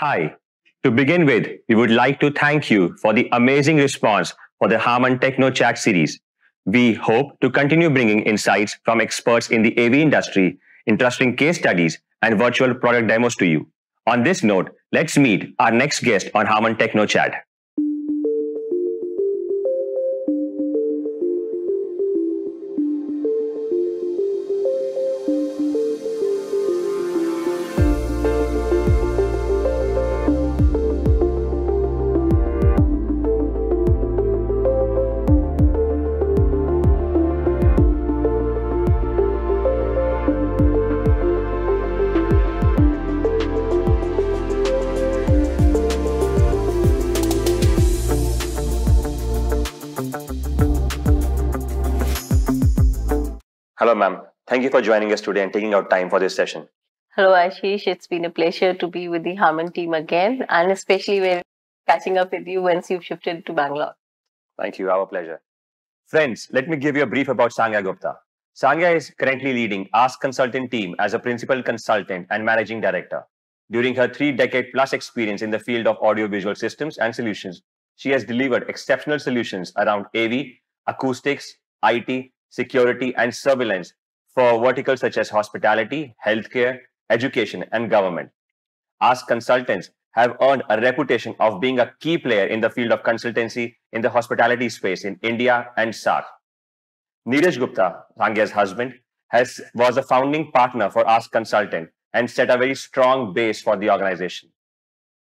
Hi. To begin with, we would like to thank you for the amazing response for the Harman Techno Chat series. We hope to continue bringing insights from experts in the AV industry, interesting case studies, and virtual product demos to you. On this note, let's meet our next guest on Harman Techno Chat. Hello, ma'am. Thank you for joining us today and taking out time for this session. Hello, Ashish. It's been a pleasure to be with the Harman team again, and especially we're catching up with you once you've shifted to Bangalore. Thank you. Our pleasure. Friends, let me give you a brief about Sangha Gupta. Sangha is currently leading Ask Consultant team as a principal consultant and managing director. During her three-decade plus experience in the field of audiovisual systems and solutions, she has delivered exceptional solutions around AV, acoustics, IT, security, and surveillance for verticals such as hospitality, healthcare, education, and government. Ask Consultants have earned a reputation of being a key player in the field of consultancy in the hospitality space in India and SAR. Neeraj Gupta, Rangya's husband, has, was a founding partner for Ask Consultant and set a very strong base for the organization.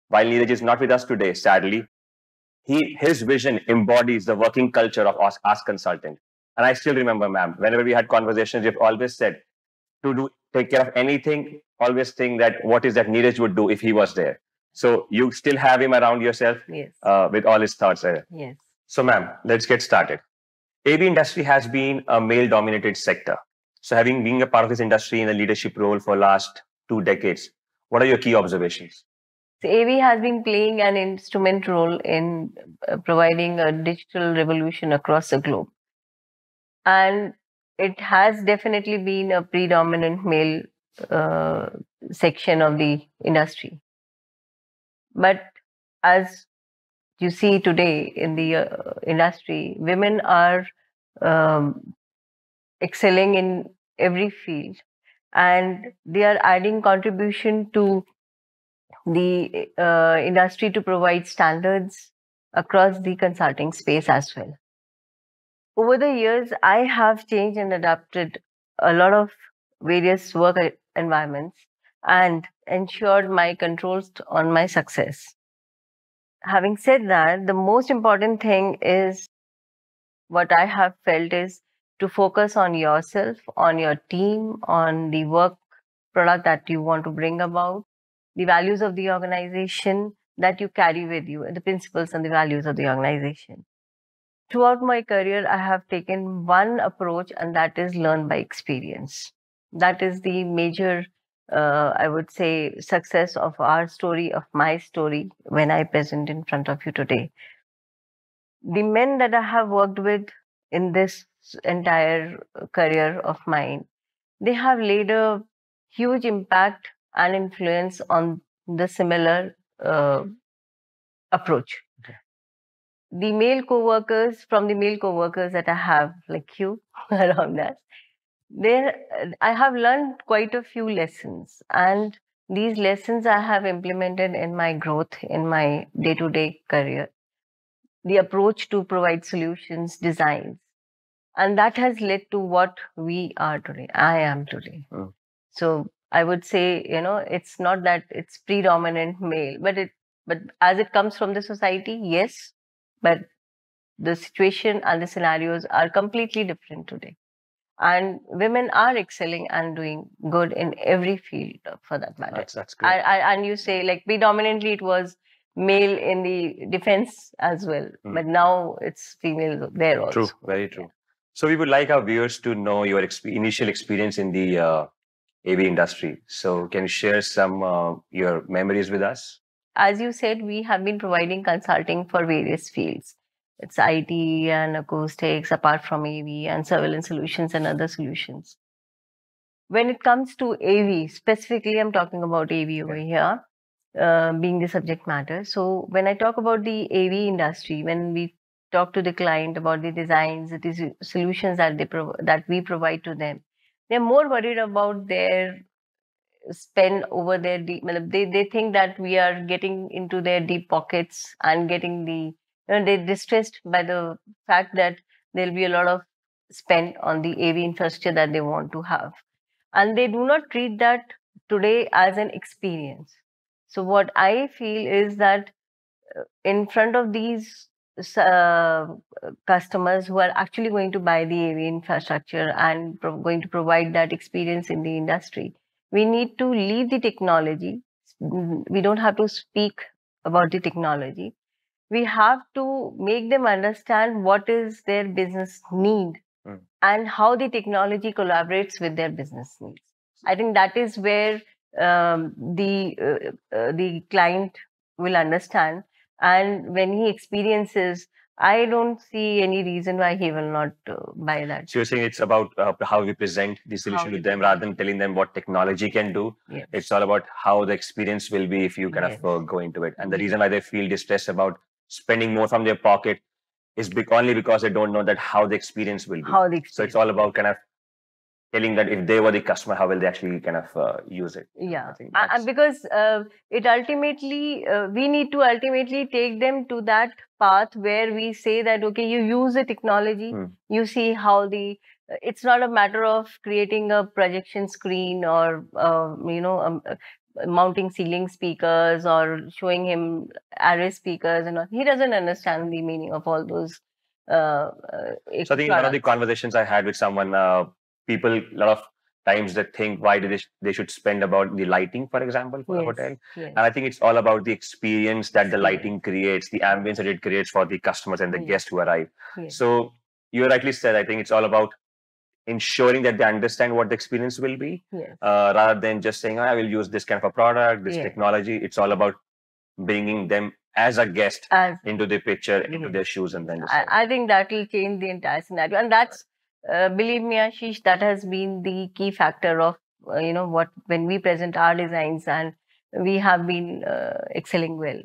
While Neeraj is not with us today, sadly, he, his vision embodies the working culture of Ask Consultant and I still remember, ma'am, whenever we had conversations, you've always said to do take care of anything, always think that what is that Neeraj would do if he was there. So you still have him around yourself yes. uh, with all his thoughts. Eh? yes. So, ma'am, let's get started. AV industry has been a male-dominated sector. So having been a part of this industry in a leadership role for last two decades, what are your key observations? So AV has been playing an instrument role in uh, providing a digital revolution across the globe and it has definitely been a predominant male uh, section of the industry. But as you see today in the uh, industry, women are um, excelling in every field and they are adding contribution to the uh, industry to provide standards across the consulting space as well over the years, I have changed and adapted a lot of various work environments and ensured my controls on my success. Having said that, the most important thing is what I have felt is to focus on yourself, on your team, on the work product that you want to bring about, the values of the organization that you carry with you, the principles and the values of the organization. Throughout my career, I have taken one approach, and that is learn by experience. That is the major, uh, I would say, success of our story, of my story, when I present in front of you today. The men that I have worked with in this entire career of mine, they have laid a huge impact and influence on the similar uh, approach the male co-workers from the male co-workers that i have like you around us there uh, i have learned quite a few lessons and these lessons i have implemented in my growth in my day-to-day career the approach to provide solutions designs and that has led to what we are today i am today mm. so i would say you know it's not that it's predominant male but it but as it comes from the society yes but the situation and the scenarios are completely different today. And women are excelling and doing good in every field for that matter. That's, that's good. and you say, like, predominantly it was male in the defense as well, mm. but now it's female there also. True, very true. So we would like our viewers to know your exp initial experience in the uh, AV industry. So can you share some uh, your memories with us? as you said, we have been providing consulting for various fields. It's IT and acoustics, apart from AV and surveillance solutions and other solutions. When it comes to AV, specifically, I'm talking about AV over here, uh, being the subject matter. So, when I talk about the AV industry, when we talk to the client about the designs, the solutions that they that we provide to them, they're more worried about their spend over their deep they, they think that we are getting into their deep pockets and getting the you know, they're distressed by the fact that there'll be a lot of spend on the AV infrastructure that they want to have. And they do not treat that today as an experience. So, what I feel is that uh, in front of these uh, customers who are actually going to buy the AV infrastructure and going to provide that experience in the industry, we need to leave the technology. We don't have to speak about the technology. We have to make them understand what is their business need mm. and how the technology collaborates with their business needs. I think that is where um, the uh, uh, the client will understand, and when he experiences I don't see any reason why he will not uh, buy that. So you're saying it's about uh, how we present the solution to them rather than telling them what technology can do. Yes. It's all about how the experience will be if you kind yes. of uh, go into it. And the reason why they feel distressed about spending more from their pocket is be- only because they don't know that how the experience will be. How the experience. So it's all about kind of telling that if they were the customer, how will they actually kind of uh, use it? Yeah, uh, uh, and because uh, it ultimately uh, we need to ultimately take them to that path where we say that okay, you use the technology, hmm. you see how the it's not a matter of creating a projection screen or um, you know um, mounting ceiling speakers or showing him array speakers and all. He doesn't understand the meaning of all those. Uh, uh, so I think products. one of the conversations I had with someone uh, people a lot of times they think why do they, sh- they should spend about the lighting for example for yes, a hotel yes. and i think it's all about the experience that the lighting creates the ambience that it creates for the customers and the yes. guests who arrive so you rightly said i think it's all about ensuring that they understand what the experience will be uh, rather than just saying oh, i will use this kind of a product this technology it's all about bringing them as a guest I've, into the picture, into their shoes, and then. I, I, think that will change the entire scenario, and that's uh, believe me, Ashish, that has been the key factor of uh, you know what when we present our designs, and we have been uh, excelling well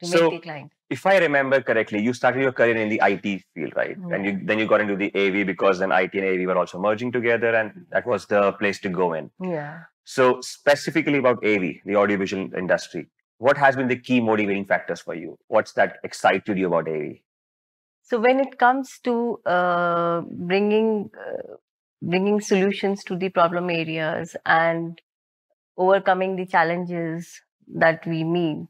to so, make the client. If I remember correctly, you started your career in the IT field, right? Mm. And you, then you got into the AV because then IT and AV were also merging together, and that was the place to go in. Yeah. So specifically about AV, the audiovisual industry, what has been the key motivating factors for you? What's that excited you about AV? So when it comes to uh, bringing uh, bringing solutions to the problem areas and overcoming the challenges that we meet,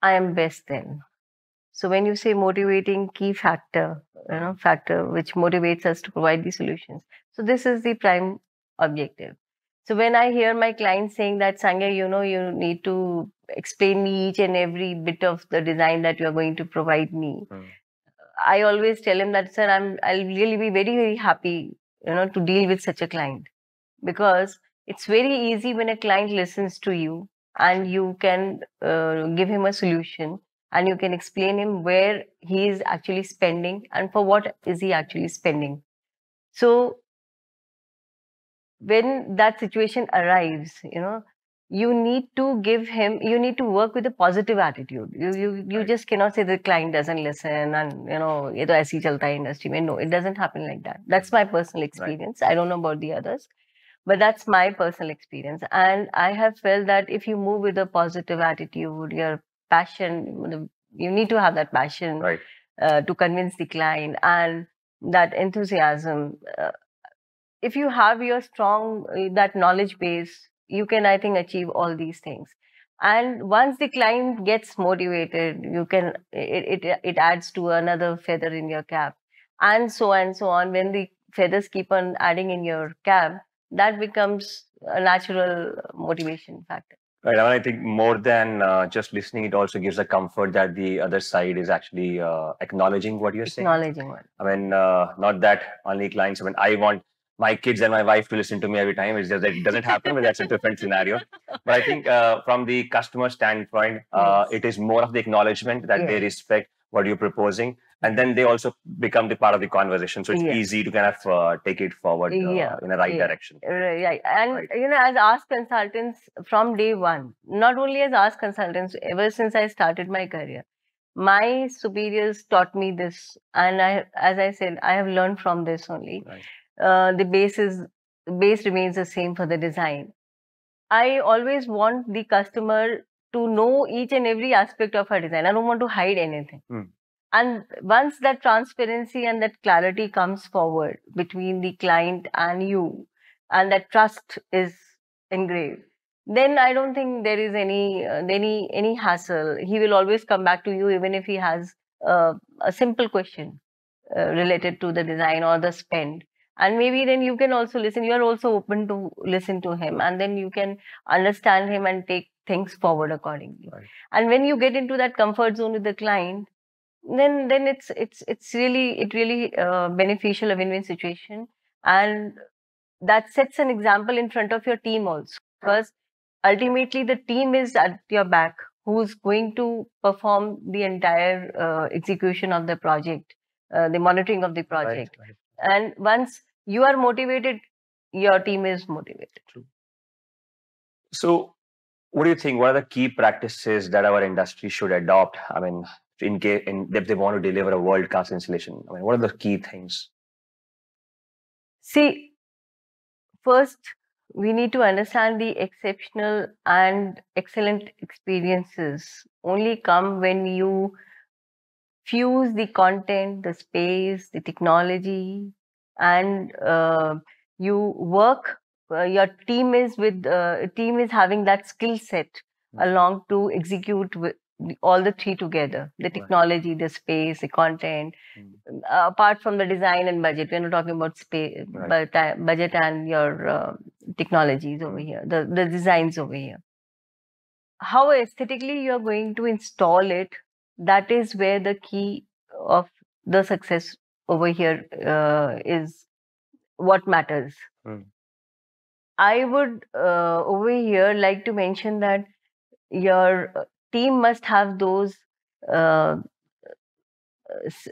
I am best then. So when you say motivating key factor, you know, factor which motivates us to provide the solutions. So this is the prime objective. So when I hear my clients saying that Sangha, you know, you need to explain me each and every bit of the design that you are going to provide me. Mm. I always tell him that, sir, I'm, I'll really be very, very happy, you know, to deal with such a client because it's very easy when a client listens to you and you can uh, give him a solution and you can explain him where he is actually spending and for what is he actually spending. So when that situation arrives, you know, you need to give him you need to work with a positive attitude you you, you right. just cannot say the client doesn't listen and you know it aise chalta hai industry mein. no it doesn't happen like that that's my personal experience right. i don't know about the others but that's my personal experience and i have felt that if you move with a positive attitude your passion you need to have that passion right. uh, to convince the client and that enthusiasm uh, if you have your strong uh, that knowledge base you can i think achieve all these things and once the client gets motivated you can it, it it adds to another feather in your cap and so and so on when the feathers keep on adding in your cap that becomes a natural motivation factor right i think more than uh, just listening it also gives a comfort that the other side is actually uh, acknowledging what you're acknowledging saying acknowledging what i mean uh, not that only clients i mean i want my kids and my wife to listen to me every time. It's just that it doesn't happen, but that's a different scenario. But I think uh, from the customer standpoint, uh, yes. it is more of the acknowledgement that yes. they respect what you're proposing. And then they also become the part of the conversation. So it's yes. easy to kind of uh, take it forward uh, yeah. in the right yeah. direction. Right. And, right. you know, as ask consultants from day one, not only as ask consultants, ever since I started my career, my superiors taught me this. And I, as I said, I have learned from this only. Right uh, the base is base remains the same for the design. I always want the customer to know each and every aspect of her design. I don't want to hide anything. Mm. And once that transparency and that clarity comes forward between the client and you, and that trust is engraved, then I don't think there is any uh, any any hassle. He will always come back to you, even if he has uh, a simple question uh, related to the design or the spend and maybe then you can also listen you are also open to listen to him and then you can understand him and take things forward accordingly right. and when you get into that comfort zone with the client then then it's it's it's really it really uh, beneficial a win-win situation and that sets an example in front of your team also because ultimately the team is at your back who's going to perform the entire uh, execution of the project uh, the monitoring of the project right, right and once you are motivated your team is motivated True. so what do you think what are the key practices that our industry should adopt i mean in case in, if they want to deliver a world class installation i mean what are the key things see first we need to understand the exceptional and excellent experiences only come when you fuse the content, the space, the technology, and uh, you work. Uh, your team is with uh, team is having that skill set hmm. along to execute with all the three together the technology right. the space the content mm. uh, apart from the design and budget we're not talking about space right. but, uh, budget and your uh, technologies over here the, the designs over here how aesthetically you are going to install it that is where the key of the success over here uh, is what matters. Mm. I would uh, over here like to mention that your team must have those, uh,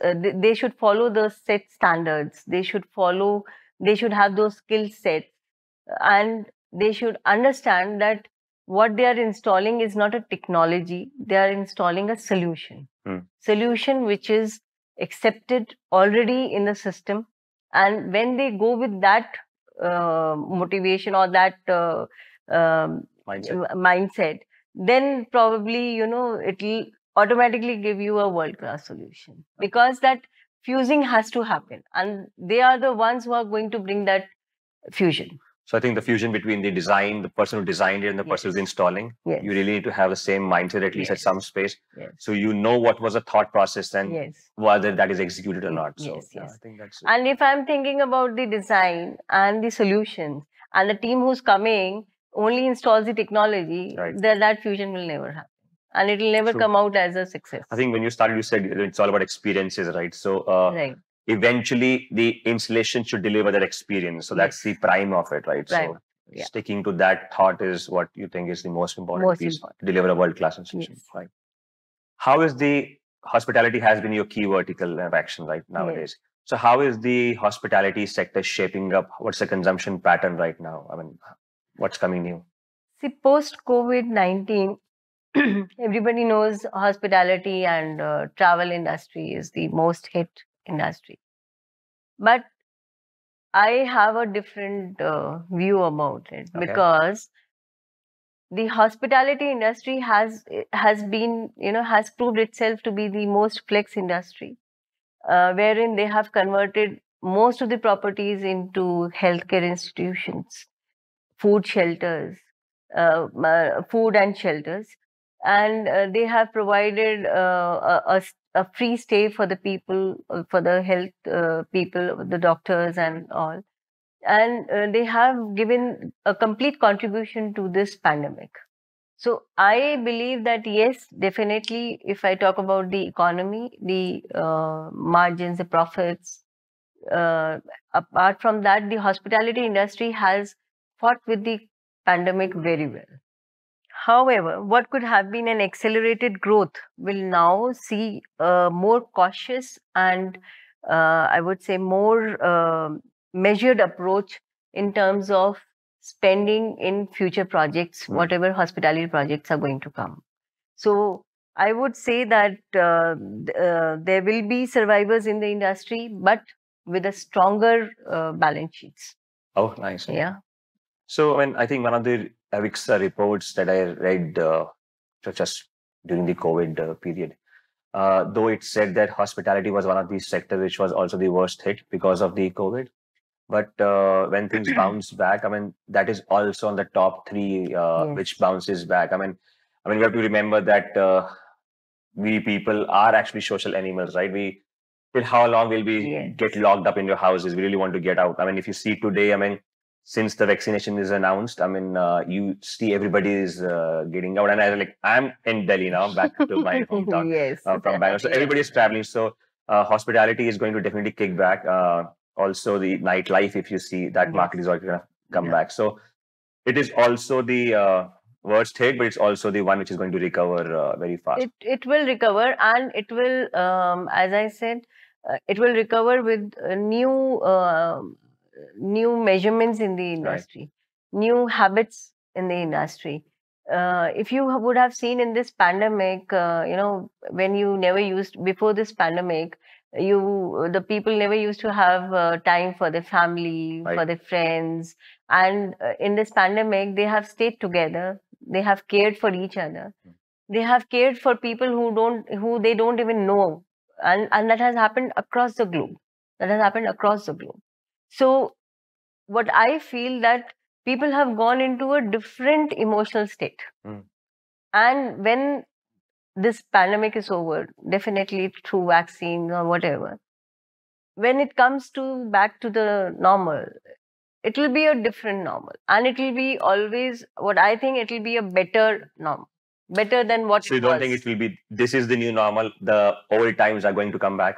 uh they should follow the set standards, they should follow, they should have those skill sets, and they should understand that what they are installing is not a technology, they are installing a solution. Mm. Solution which is accepted already in the system. And when they go with that uh, motivation or that uh, um, mindset. mindset, then probably, you know, it'll automatically give you a world class solution okay. because that fusing has to happen. And they are the ones who are going to bring that fusion. So I think the fusion between the design, the person who designed it, and the yes. person who's installing, yes. you really need to have the same mindset at least yes. at some space. So you know what was the thought process and whether that is executed or not. So yeah, I think that's. It. And if I'm thinking about the design and the solution and the team who's coming only installs the technology, right. then that fusion will never happen and it will never True. come out as a success. I think when you started, you said it's all about experiences, right? So, uh, right eventually the installation should deliver that experience. So that's the prime of it, right? Prime. So yeah. sticking to that thought is what you think is the most important most piece important. to deliver a world class installation, yes. right? How is the hospitality has been your key vertical of action right nowadays? So how is the hospitality sector shaping up? What's the consumption pattern right now? I mean, what's coming new? See, post COVID nineteen, everybody knows hospitality and uh, travel industry is the most hit industry. But I have a different uh, view about it okay. because the hospitality industry has has been you know has proved itself to be the most flex industry, uh, wherein they have converted most of the properties into healthcare institutions, food shelters, uh, food and shelters, and uh, they have provided uh, a a free stay for the people, uh, for the health uh, people, the doctors and all. And uh, they have given a complete contribution to this pandemic. So I believe that yes, definitely, if I talk about the economy, the uh, margins, the profits, uh, apart from that, the hospitality industry has fought with the pandemic very well. However, what could have been an accelerated growth will now see a uh, more cautious and uh, I would say more uh, measured approach in terms of spending in future projects, hmm. whatever hospitality projects are going to come. So I would say that uh, uh there will be survivors in the industry, but with a stronger uh, balance sheets. Oh, nice. Yeah. So, I mean, I think one of the AVIXA uh, reports that I read uh, just during the COVID uh, period. though it said that hospitality was one of the sectors which was also the worst hit because of the COVID, but uh, when things bounce back i mean that is also on the top three uh, yes. which bounces back i mean i mean we have to remember that uh, we people are actually social animals right we how long will we yes. get locked up in your houses we really want to get out i mean if you see today i mean since the vaccination is announced, I mean, uh, you see everybody is uh, getting out, and I like I'm in Delhi now, back to my hometown yes. uh, from Bangalore. So everybody is traveling. So uh, hospitality is going to definitely kick back. Uh, also, the nightlife, if you see that yes. market is also going to come yeah. back. So it is also the uh, worst hit, but it's also the one which is going to recover very fast. It it will recover, and it will, um, as I said, uh, it will recover with a new uh, new measurements in the industry, right. new habits in the industry. Uh, if you would have seen in this pandemic, uh, you know, when you never used before this pandemic, you the people never used to have uh, time for their family, right. for their friends, and uh, in this pandemic, they have stayed together. They have cared for each other. Hmm. They have cared for people who don't, who they don't even know, and and that has happened across the globe. That has happened across the globe. So, what I feel that people have gone into a different emotional state. Mm. And when this pandemic is over, definitely through vaccines or whatever, when it comes to back to the normal, it will be a different normal. And it will be always what I think it will be a better normal. Better than what So you don't was. think it will be this is the new normal, the old times are going to come back?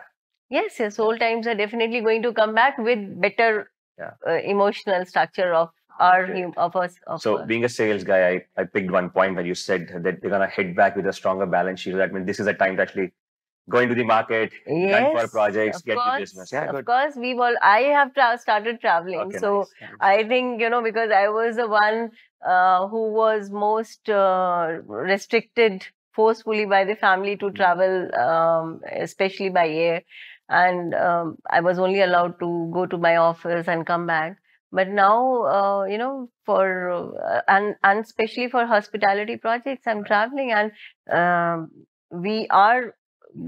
Yes, yes. Old times are definitely going to come back with better yeah. uh, emotional structure of our yeah. of us. Of so, being a sales guy, I, I picked one point where you said that they're gonna head back with a stronger balance sheet. That means this is a time to actually go into the market, yes, run for projects, get course, the business. Yeah, of good. course, we've all. I have tra started traveling, okay, so nice. I think you know because I was the one uh, who was most uh, restricted forcefully by the family to hmm. travel, um, especially by air and um, I was only allowed to go to my office and come back. But now, uh, you know, for uh, and and especially for hospitality projects, I'm traveling, and um, we are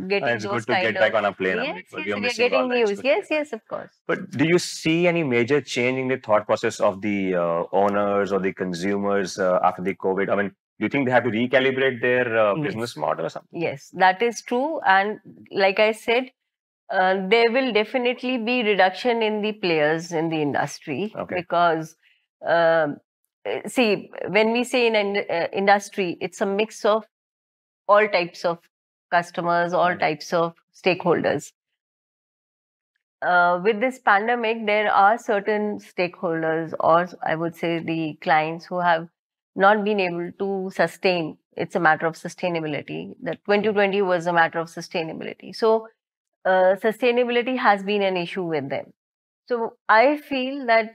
getting. And it's good to get of, back on a plane. Yes, yes we are getting news. Yes, yes, of course. But do you see any major change in the thought process of the uh, owners or the consumers uh, after the COVID? I mean, do you think they have to recalibrate their uh, business model or something? Yes, that is true. And like I said, uh, there will definitely be reduction in the players in the industry okay. because um, eh, see when we say in an uh, industry it's a mix of all types of customers all mm-hmm. types of stakeholders uh, with this pandemic there are certain stakeholders or i would say the clients who have not been able to sustain it's a matter of sustainability that 2020 hmm. was a matter of sustainability so uh, sustainability has been an issue with them. So I feel that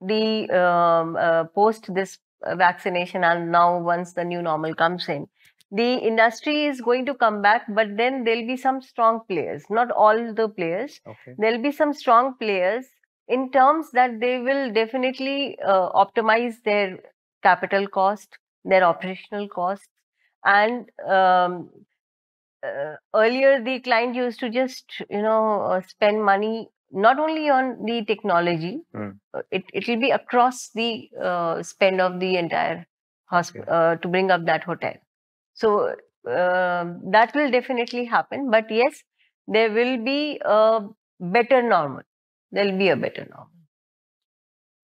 the um, uh, post this vaccination and now once the new normal comes in, the industry is going to come back, but then there'll be some strong players, not all the players. Okay. There'll be some strong players in terms that they will definitely uh, optimize their capital cost, their operational cost, and um, uh, earlier the client used to just you know uh, spend money not only on the technology mm. it it will be across the uh, spend of the entire hospital okay. Uh, to bring up that hotel so that will definitely happen but yes there will be a better normal there'll be a better normal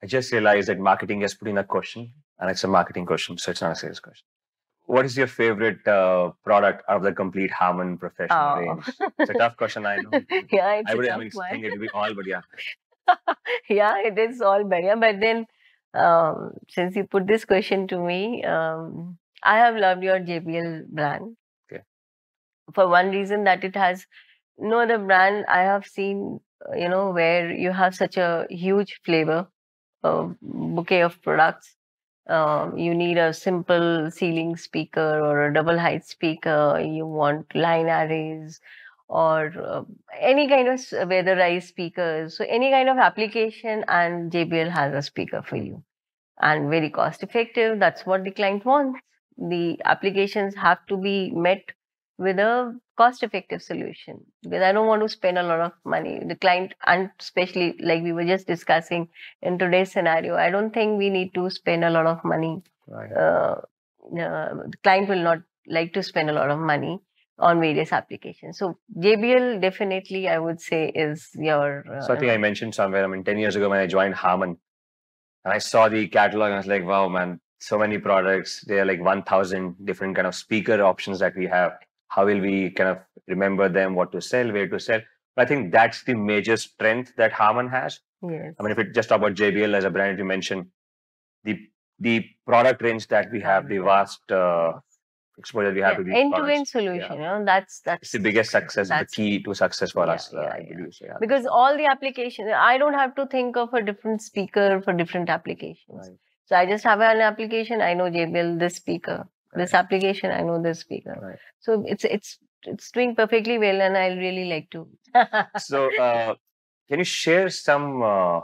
i just realized that marketing has put in a question and it's a marketing question so it's not a sales question what is your favorite uh, product out of the complete Harman professional oh. range? It's a tough question, I know. yeah, it's I would, a tough I mean, one. think it would be all, but yeah. yeah, it is all Yeah, But then, um, since you put this question to me, um, I have loved your JBL brand. Okay. For one reason that it has no other brand I have seen, you know, where you have such a huge flavor, bouquet of products um, you need a simple ceiling speaker or a double height speaker, you want line arrays or uh, any kind of weatherized speakers. So, any kind of application, and JBL has a speaker for you and very cost effective. That's what the client wants. The applications have to be met with a cost effective solution because i don't want to spend a lot of money the client and especially like we were just discussing in today's scenario i don't think we need to spend a lot of money right. uh, uh, the client will not like to spend a lot of money on various applications. So JBL definitely, I would say, is your. Uh, so I think I mentioned somewhere. I mean, ten years ago when I joined Harman, and I saw the catalog, and I was like, "Wow, man! So many products. There are like one thousand different kind of speaker options that we have." how will we kind of remember them, what to sell, where to sell. But I think that's the major strength that Harman has. Yes. I mean, if it's just talk about JBL as a brand, you mentioned the the product range that we have, the vast uh, exposure we have yeah, to these end-to-end solution. Yeah. You know, that's that's it's the biggest success, the key to success for yeah, us. Uh, yeah, believe. because all the applications, I don't have to think of a different speaker for different applications. Right. So I just have an application. I know JBL this speaker this application i know this speaker right. so it's it's it's doing perfectly well and i really like to so uh, can you share some uh,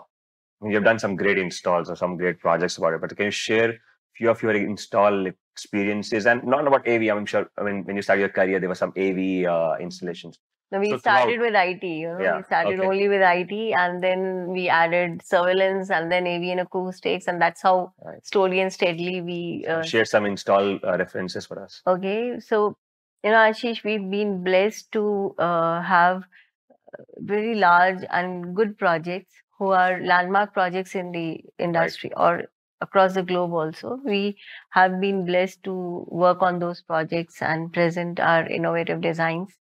you've done some great installs or some great projects about it but can you share few of your install experiences and not about av i'm sure i mean when you started your career there were some av uh, installations no, we so started with IT. You know, yeah. we started okay. only with IT, and then we added surveillance, and then AV and acoustics, and that's how right. slowly and steadily we uh, share some install uh, references for us. Okay, so you know, Ashish, we've been blessed to uh, have uh, very large and good projects who are landmark projects in the industry right. or across the globe also we have been blessed to work on those projects and present our innovative designs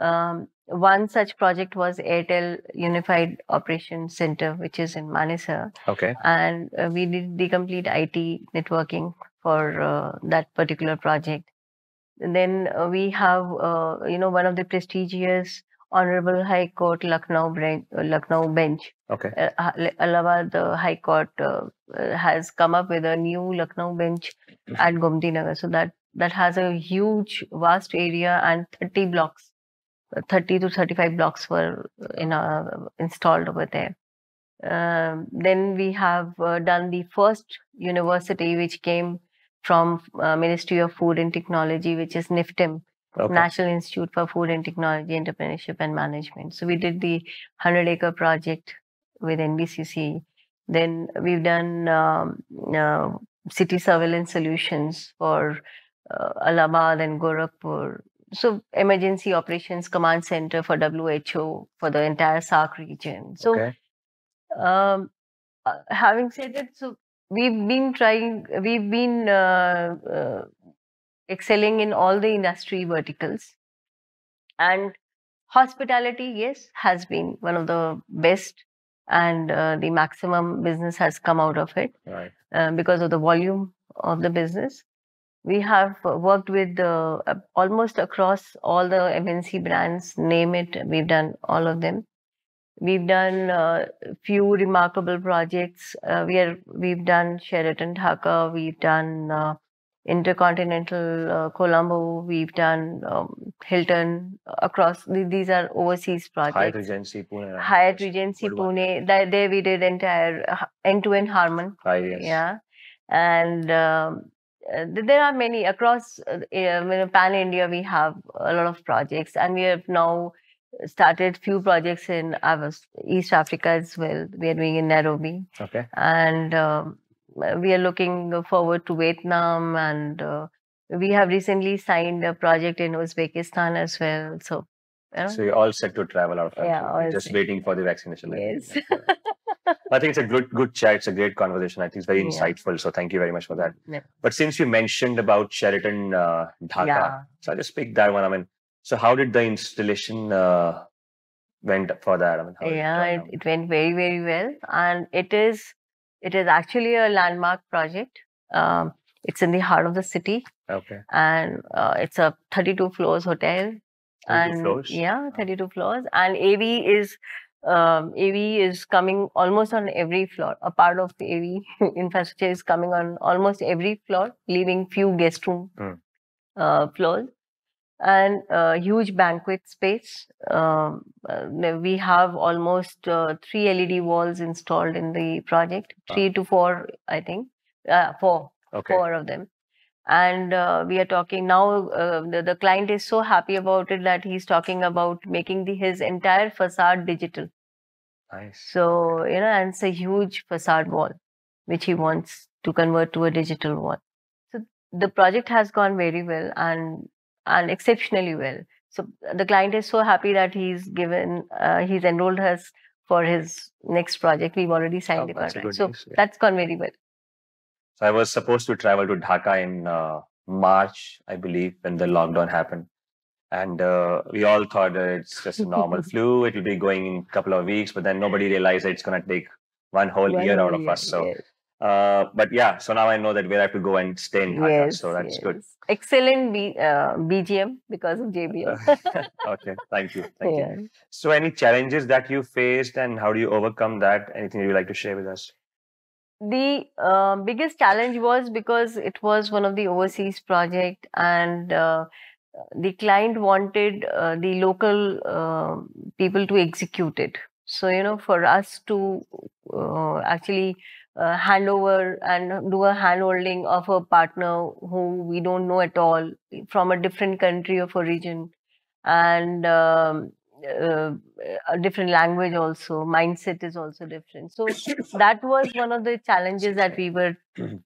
um, one such project was Airtel Unified Operation Center, which is in Manesar. Okay. And uh, we did the complete IT networking for uh, that particular project. And then uh, we have, uh, you know, one of the prestigious Honorable High Court Lucknow, branch, Lucknow bench. Okay. Uh, Allahabad High Court uh, has come up with a new Lucknow bench mm-hmm. at Gomti Nagar. So that that has a huge, vast area and 30 blocks 30 to 35 blocks were uh, in, uh, installed over there. Um, then we have uh, done the first university which came from uh, Ministry of Food and Technology, which is NIFTIM, okay. National Institute for Food and Technology Entrepreneurship and Management. So we did the 100 acre project with NBCC. Then we've done um, uh, city surveillance solutions for uh, Allahabad and Gorakhpur so emergency operations command center for who for the entire SARC region so okay. um, uh, having said that so we've been trying we've been uh, uh, excelling in all the industry verticals and hospitality yes has been one of the best and uh, the maximum business has come out of it right. Uh, because of the volume of the business we have worked with uh, almost across all the MNC brands, name it, we've done all of them. We've done a uh, few remarkable projects. Uh, we are, we've done Sheraton Dhaka, we've done uh, Intercontinental uh, Colombo, we've done um, Hilton uh, across. These are overseas projects. Hyatt Regency Pune. Hyatt Regency Pune. That, there we did entire end-to-end Harman. Hi, yes. Yeah, and. Um, uh, there are many across uh, in uh, pan India. We have a lot of projects, and we have now started few projects in East Africa as well. We are doing in Nairobi, okay, and um, we are looking forward to Vietnam, and uh, we have recently signed a project in Uzbekistan as well. So, you know? so you're all set to travel out. Yeah, just waiting for the vaccination. Yes. I think it's a good good chat. It's a great conversation. I think it's very yeah. insightful. So thank you very much for that. Yeah. But since you mentioned about Sheraton uh, Dhaka, yeah. so I just picked that one. I mean, so how did the installation uh, went for that? I mean, yeah, it, it, went very very well, and it is it is actually a landmark project. Um, it's in the heart of the city. Okay. And uh, it's a 32 floors hotel. 32 and floors? Yeah, 32 floors. And AV is um, AV is coming almost on every floor. A part of AV infrastructure is coming on almost every floor, leaving few guest room mm. uh, floors and uh, huge banquet space. Um, uh, we have almost uh, three LED walls installed in the project, three to four, I think, uh, four, okay. four of them and uh, we are talking now uh, the, the, client is so happy about it that he's talking about making the, his entire facade digital nice so you know and it's a huge facade wall which he wants to convert to a digital wall. so the project has gone very well and and exceptionally well so the client is so happy that he's given uh, he's enrolled us for his next project we've already signed oh, the contract so news, yeah. that's gone very well so I was supposed to travel to Dhaka in uh, March, I believe, when the lockdown happened. And uh, we all thought it's just a normal flu. It will be going in a couple of weeks, but then nobody realized it's going to take one whole one year out of us. So, yes. uh, but yeah, so now I know that where I have to go and stay in Dhaka. Yes, so that's yes. good. Excellent B, uh, BGM because of JBL. okay, thank you. Thank yeah. you. So, any challenges that you faced and how do you overcome that? Anything you'd like to share with us? the uh, biggest challenge was because it was one of the overseas project and uh, the client wanted uh, the local um, people to execute it so you know for us to uh, actually uh, hand over and do a handholding of a partner who we don't know at all from a different country or origin, region and um, uh, a different language also mindset is also different so that was one of the challenges that we were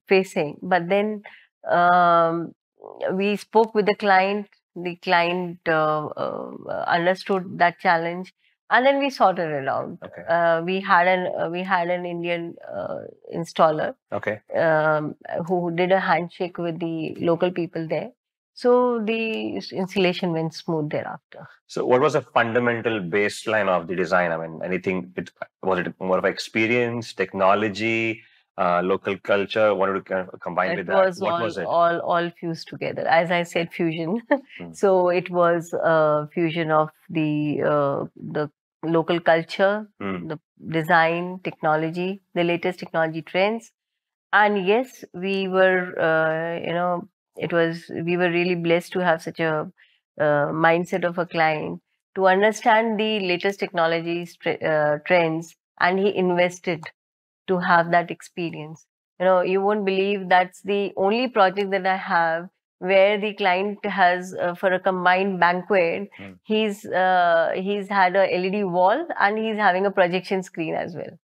facing but then um, we spoke with the client the client uh, uh, understood that challenge and then we sorted it out okay. Uh, we had an uh, we had an indian uh, installer okay um, who did a handshake with the local people there so the installation went smooth thereafter. So what was the fundamental baseline of the design? I mean, anything? It, was it more of experience, technology, uh, local culture? Wanted to kind of combine it with that. Was what all, was it? All all fused together. As I said, fusion. Hmm. so it was a uh, fusion of the uh, the local culture, hmm. the design, technology, the latest technology trends, and yes, we were uh, you know it was we were really blessed to have such a uh, mindset of a client to understand the latest technologies uh, trends and he invested to have that experience you know you won't believe that's the only project that i have where the client has uh, for a combined banquet mm. he's uh, he's had a led wall and he's having a projection screen as well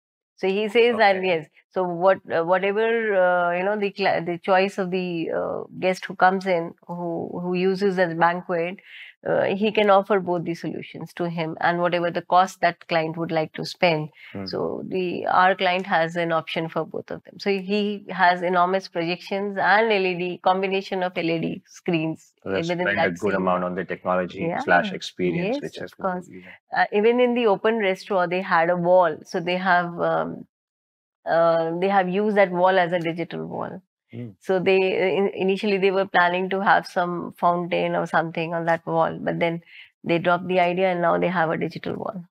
so he says okay. that yes. So what uh, whatever uh, you know the the choice of the uh, guest who comes in who who uses as banquet, uh, he can offer both the solutions to him and whatever the cost that client would like to spend mm. so the our client has an option for both of them so he has enormous projections and led combination of led screens so even that a good scene. amount on the technology yeah. slash experience yes, which has of uh, even in the open restaurant they had a wall so they have um, uh, they have used that wall as a digital wall Mm. So they uh, in, initially they were planning to have some fountain or something on that wall, but then they dropped the idea and now they have a digital wall.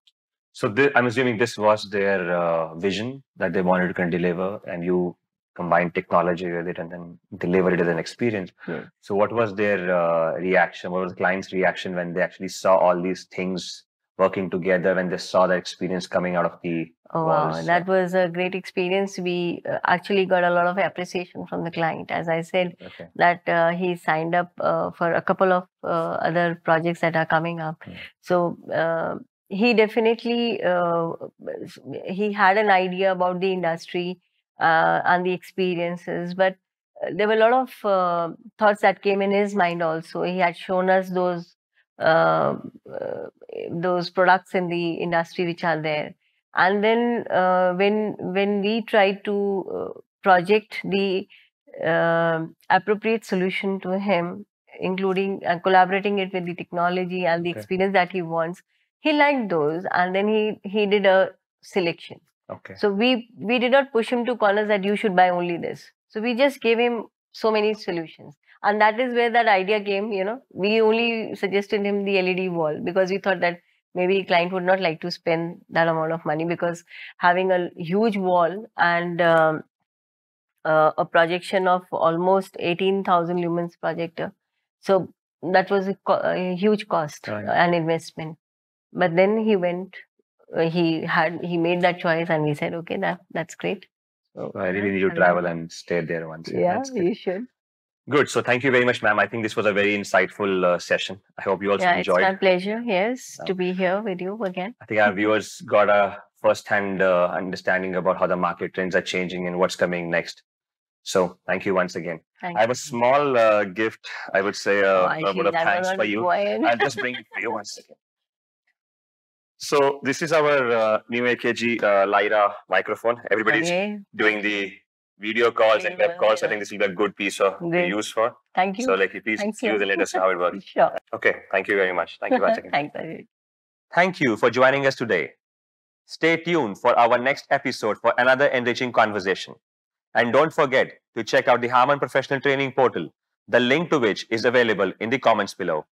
So I'm assuming this was their uh, vision that they wanted to deliver, and you combine technology with it and then deliver it as an experience. Yeah. So what was their uh, reaction? What was the client's reaction when they actually saw all these things working together when they saw the experience coming out of the oh, Wow. That was a great experience. We uh, actually got a lot of appreciation from the client. As I said, okay. that uh, he signed up uh, for a couple of uh, other projects that are coming up. Mm. So uh, he definitely uh, he had an idea about the industry and the experiences, but there were a lot of thoughts that came in his mind also. He had shown us those uh, those products in the industry which are there. And then uh, when when we try to uh, project the appropriate solution to him, including and collaborating it with the technology and the okay. experience that he wants, he liked those, and then he he did a selection. Okay. So we we did not push him to corners that you should buy only this. So we just gave him so many solutions and that is where that idea came you know we only suggested him the led wall because we thought that maybe client would not like to spend that amount of money because having a huge wall and um, uh, a projection of almost 18000 lumens projector so that was a, co- a huge cost oh, an investment but then he went uh, he had he made that choice and we said okay that that's great so i really need to travel and stay there once yeah, yeah you should Good. So thank you very much, ma'am. I think this was a very insightful uh, session. I hope you also yeah, enjoyed. It's my pleasure, yes, um, to be here with you again. I think our viewers got a first-hand uh, understanding about how the market trends are changing and what's coming next. So thank you once again. Thank I have you. a small uh, gift, I would say, uh, oh, a word of thanks for you. I'll just bring it for you once again. So this is our uh, new AKG uh, Lyra microphone. Everybody's okay. doing the video calls and web calls. I think this will be a good piece of Great. use for. Thank you. So like please Thank use and let us know how it works. sure. Okay. Thank you very much. Thank you for checking. Thanks, Thank you for joining us today. Stay tuned for our next episode for another enriching conversation. And don't forget to check out the Harman Professional Training portal, the link to which is available in the comments below.